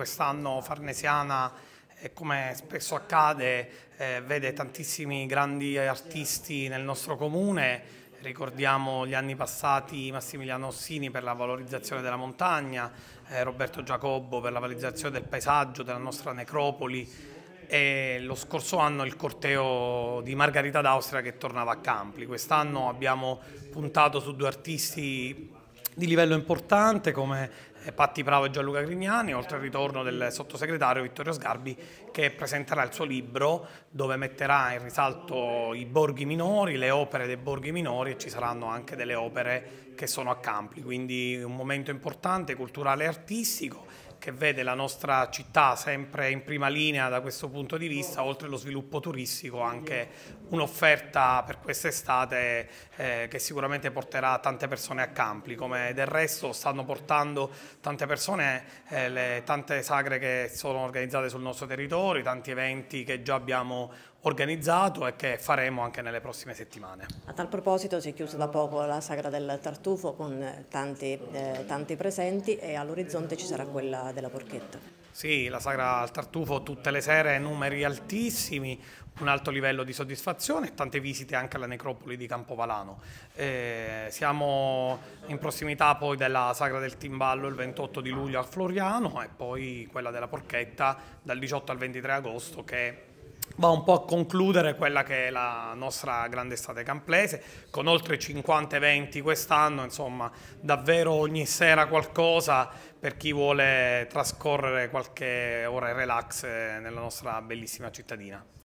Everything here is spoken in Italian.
quest'anno Farnesiana, eh, come spesso accade, eh, vede tantissimi grandi artisti nel nostro comune. Ricordiamo gli anni passati Massimiliano Ossini per la valorizzazione della montagna, eh, Roberto Giacobbo per la valorizzazione del paesaggio, della nostra necropoli e lo scorso anno il corteo di Margarita d'Austria che tornava a Campli. Quest'anno abbiamo puntato su due artisti di livello importante come eh, Patti Pravo e Gianluca Grignani, oltre al ritorno del sottosegretario Vittorio Sgarbi che presenterà il suo libro dove metterà in risalto i borghi minori, le opere dei borghi minori e ci saranno anche delle opere che sono a Campli, quindi un momento importante culturale e artistico che vede la nostra città sempre in prima linea da questo punto di vista, oh. oltre allo sviluppo turistico, anche un'offerta per quest'estate eh, che sicuramente porterà tante persone a Campli, come del resto stanno portando tante persone eh, le tante sagre che sono organizzate sul nostro territorio, tanti eventi che già abbiamo organizzato e che faremo anche nelle prossime settimane. A tal proposito si è chiusa da poco la Sagra del Tartufo con eh, tanti, eh, tanti presenti e all'orizzonte ci sarà quella della Porchetta. Sì, la Sagra al Tartufo tutte le sere numeri altissimi, un alto livello di soddisfazione e tante visite anche alla necropoli di Campovalano. Eh, siamo in prossimità poi della Sagra del Timballo il 28 di luglio al Floriano e poi quella della Porchetta dal 18 al 23 agosto che va un po' a concludere quella che è la nostra grande estate camplese, con oltre 50 eventi quest'anno, insomma davvero ogni sera qualcosa per chi vuole trascorrere qualche ora in relax eh, nella nostra bellissima cittadina.